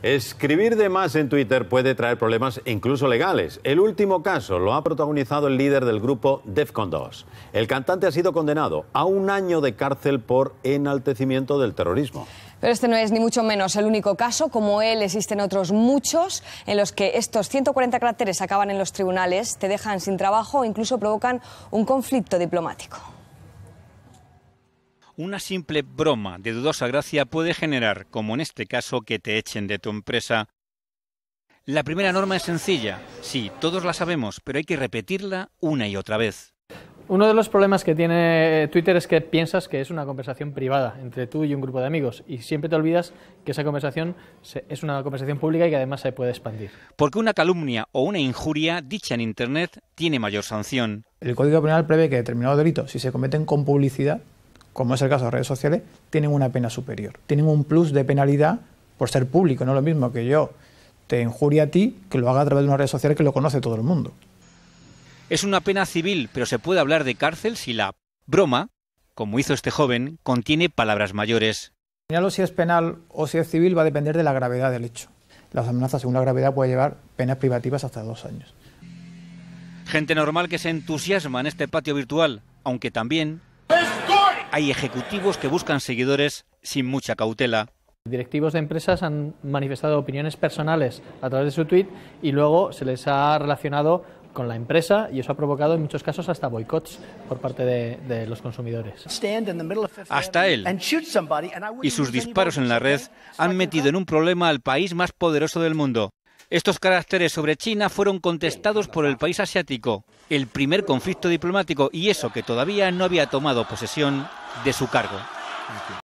Escribir de más en Twitter puede traer problemas incluso legales. El último caso lo ha protagonizado el líder del grupo Defcon 2. El cantante ha sido condenado a un año de cárcel por enaltecimiento del terrorismo. Pero este no es ni mucho menos el único caso. Como él, existen otros muchos en los que estos 140 caracteres acaban en los tribunales, te dejan sin trabajo o incluso provocan un conflicto diplomático. Una simple broma de dudosa gracia puede generar, como en este caso, que te echen de tu empresa. La primera norma es sencilla. Sí, todos la sabemos, pero hay que repetirla una y otra vez. Uno de los problemas que tiene eh, Twitter es que piensas que es una conversación privada entre tú y un grupo de amigos y siempre te olvidas que esa conversación es una conversación pública y que además se puede expandir. Porque una calumnia o una injuria dicha en Internet tiene mayor sanción. El Código Penal prevé que determinados delitos, si se cometen con publicidad, como es el caso de redes sociales, tienen una pena superior. Tienen un plus de penalidad por ser público. No lo mismo que yo te injurie a ti que lo haga a través de una red social que lo conoce todo el mundo. Es una pena civil, pero se puede hablar de cárcel si la broma, como hizo este joven, contiene palabras mayores. o si es penal o si es civil va a depender de la gravedad del hecho. Las amenazas según la gravedad pueden llevar penas privativas hasta dos años. Gente normal que se entusiasma en este patio virtual, aunque también hay ejecutivos que buscan seguidores sin mucha cautela. Directivos de empresas han manifestado opiniones personales a través de su tweet y luego se les ha relacionado con la empresa y eso ha provocado en muchos casos hasta boicots por parte de, de, los consumidores. Hasta él y sus disparos en la red han metido en un problema al país más poderoso del mundo, estos caracteres sobre China fueron contestados por el país asiático, el primer conflicto diplomático y eso que todavía no había tomado posesión de su cargo.